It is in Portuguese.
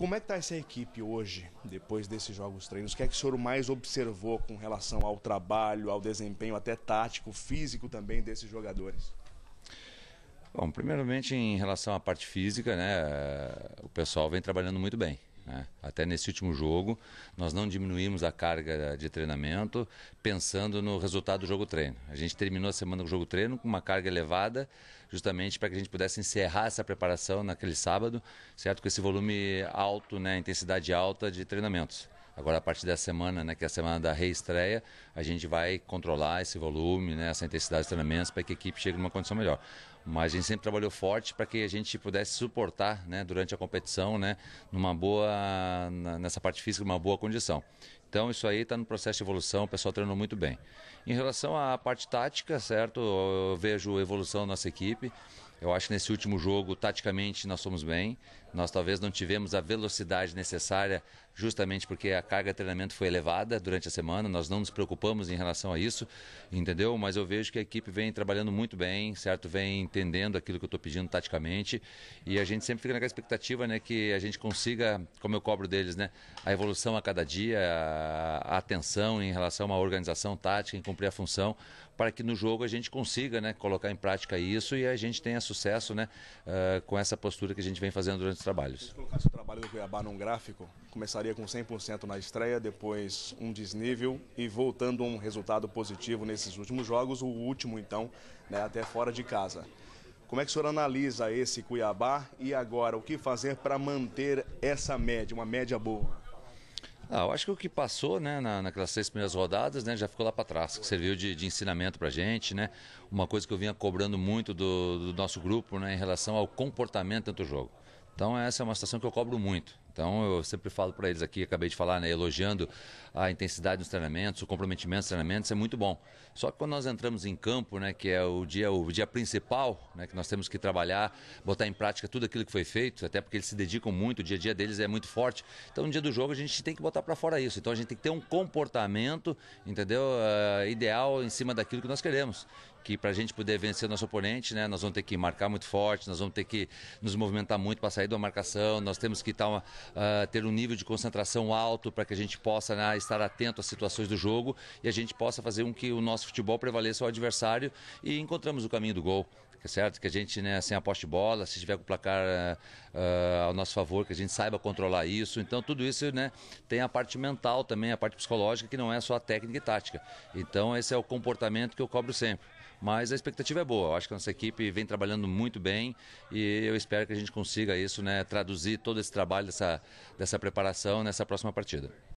Como é que está essa equipe hoje, depois desses jogos treinos? O que é que o senhor mais observou com relação ao trabalho, ao desempenho, até tático, físico também desses jogadores? Bom, primeiramente em relação à parte física, né, o pessoal vem trabalhando muito bem. Né? Até nesse último jogo, nós não diminuímos a carga de treinamento pensando no resultado do jogo-treino. A gente terminou a semana com o jogo-treino com uma carga elevada, justamente para que a gente pudesse encerrar essa preparação naquele sábado, certo? Com esse volume alto, né? intensidade alta de treinamentos. Agora, a partir da semana, né, que é a semana da reestreia, a gente vai controlar esse volume, né, essa intensidade dos treinamentos para que a equipe chegue numa condição melhor. Mas a gente sempre trabalhou forte para que a gente pudesse suportar né, durante a competição, né, numa boa, nessa parte física, numa boa condição. Então isso aí está no processo de evolução, o pessoal treinou muito bem. Em relação à parte tática, certo, eu vejo evolução da nossa equipe. Eu acho que nesse último jogo, taticamente, nós fomos bem. Nós talvez não tivemos a velocidade necessária, justamente porque a carga de treinamento foi elevada durante a semana. Nós não nos preocupamos em relação a isso, entendeu? Mas eu vejo que a equipe vem trabalhando muito bem, certo? Vem entendendo aquilo que eu estou pedindo taticamente. E a gente sempre fica naquela expectativa, né, que a gente consiga, como eu cobro deles, né, a evolução a cada dia, a atenção em relação a uma organização tática, em cumprir a função, para que no jogo a gente consiga, né, colocar em prática isso e a gente tenha sucesso né, uh, com essa postura que a gente vem fazendo durante os trabalhos. Se colocasse o trabalho do Cuiabá num gráfico, começaria com 100% na estreia, depois um desnível e voltando a um resultado positivo nesses últimos jogos, o último então, né, até fora de casa. Como é que o senhor analisa esse Cuiabá e agora o que fazer para manter essa média, uma média boa? Ah, eu acho que o que passou né, na, naquelas seis primeiras rodadas né, já ficou lá para trás, que serviu de, de ensinamento para a gente. Né? Uma coisa que eu vinha cobrando muito do, do nosso grupo né, em relação ao comportamento dentro do jogo. Então, essa é uma situação que eu cobro muito. Então eu sempre falo para eles aqui, acabei de falar, né, elogiando a intensidade dos treinamentos, o comprometimento dos treinamentos é muito bom. Só que quando nós entramos em campo, né, que é o dia o dia principal, né, que nós temos que trabalhar, botar em prática tudo aquilo que foi feito, até porque eles se dedicam muito, o dia a dia deles é muito forte. Então no dia do jogo a gente tem que botar para fora isso. Então a gente tem que ter um comportamento, entendeu, uh, ideal em cima daquilo que nós queremos que para a gente poder vencer o nosso oponente, né, nós vamos ter que marcar muito forte, nós vamos ter que nos movimentar muito para sair da marcação, nós temos que tá uma, uh, ter um nível de concentração alto para que a gente possa né, estar atento às situações do jogo e a gente possa fazer com que o nosso futebol prevaleça ao adversário e encontramos o caminho do gol é certo? Que a gente, né, sem aposte bola, se tiver com o placar uh, ao nosso favor, que a gente saiba controlar isso. Então, tudo isso, né, tem a parte mental também, a parte psicológica, que não é só a técnica e tática. Então, esse é o comportamento que eu cobro sempre. Mas a expectativa é boa. Eu acho que a nossa equipe vem trabalhando muito bem e eu espero que a gente consiga isso, né, traduzir todo esse trabalho dessa, dessa preparação nessa próxima partida.